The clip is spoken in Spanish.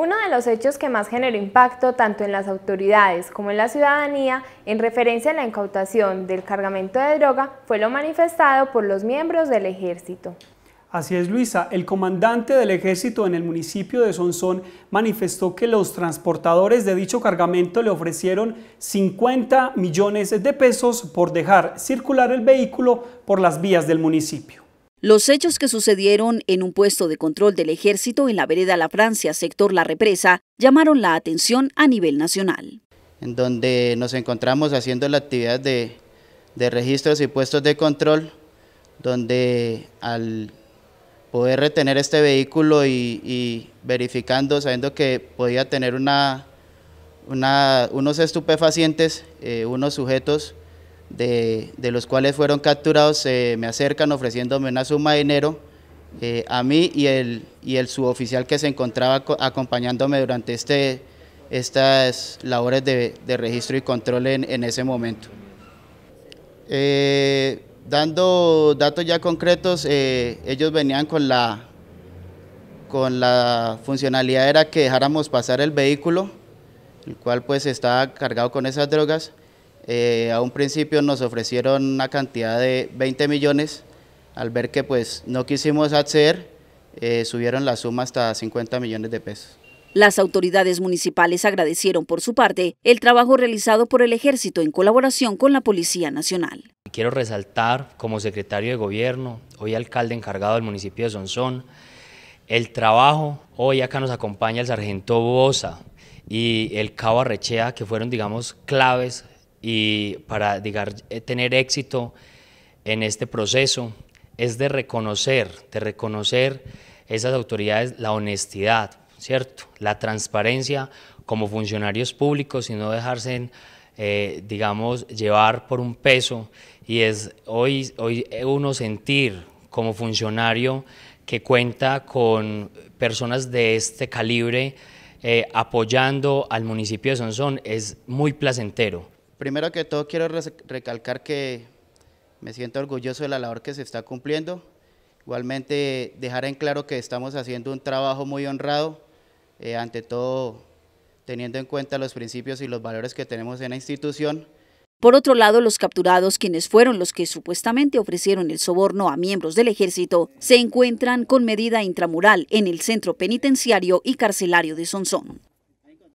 Uno de los hechos que más generó impacto tanto en las autoridades como en la ciudadanía en referencia a la incautación del cargamento de droga fue lo manifestado por los miembros del ejército. Así es, Luisa. El comandante del ejército en el municipio de Sonsón manifestó que los transportadores de dicho cargamento le ofrecieron 50 millones de pesos por dejar circular el vehículo por las vías del municipio. Los hechos que sucedieron en un puesto de control del ejército en la vereda La Francia, sector La Represa, llamaron la atención a nivel nacional. En donde nos encontramos haciendo la actividad de, registros y puestos de control, donde al poder retener este vehículo y, verificando, sabiendo que podía tener una, unos estupefacientes, eh, unos sujetos de, los cuales fueron capturados, eh, me acercan ofreciéndome una suma de dinero eh, a mí y el, y el suboficial que se encontraba acompañándome durante este, estas labores de, registro y control en, ese momento. Eh, dando datos ya concretos, ellos venían con la, con la funcionalidad era que dejáramos pasar el vehículo, el cual pues estaba cargado con esas drogas, eh, a un principio nos ofrecieron una cantidad de 20 millones, al ver que pues no quisimos hacer, eh, subieron la suma hasta 50 millones de pesos. Las autoridades municipales agradecieron por su parte el trabajo realizado por el Ejército en colaboración con la Policía Nacional. Quiero resaltar como secretario de Gobierno, hoy alcalde encargado del municipio de Sonsón, el trabajo. Hoy acá nos acompaña el sargento Bosa y el cabo Arrechea, que fueron, digamos, claves y para eh, tener éxito en este proceso es de reconocer, de reconocer esas autoridades la honestidad, ¿cierto? La transparencia como funcionarios públicos y no dejarse, eh, digamos, llevar por un peso. Y es hoy, hoy eh, uno sentir como funcionario que cuenta con personas de este calibre apoyando al municipio de Sonsón es muy placentero. Primero que todo quiero recalcar que me siento orgulloso de la labor que se está cumpliendo. Igualmente dejar en claro que estamos haciendo un trabajo muy honrado, eh, ante todo teniendo en cuenta los principios y los valores que tenemos en la institución. Por otro lado, los capturados, quienes fueron los que supuestamente ofrecieron el soborno a miembros del ejército, se encuentran con medida intramural en el centro penitenciario y carcelario de Sonsón.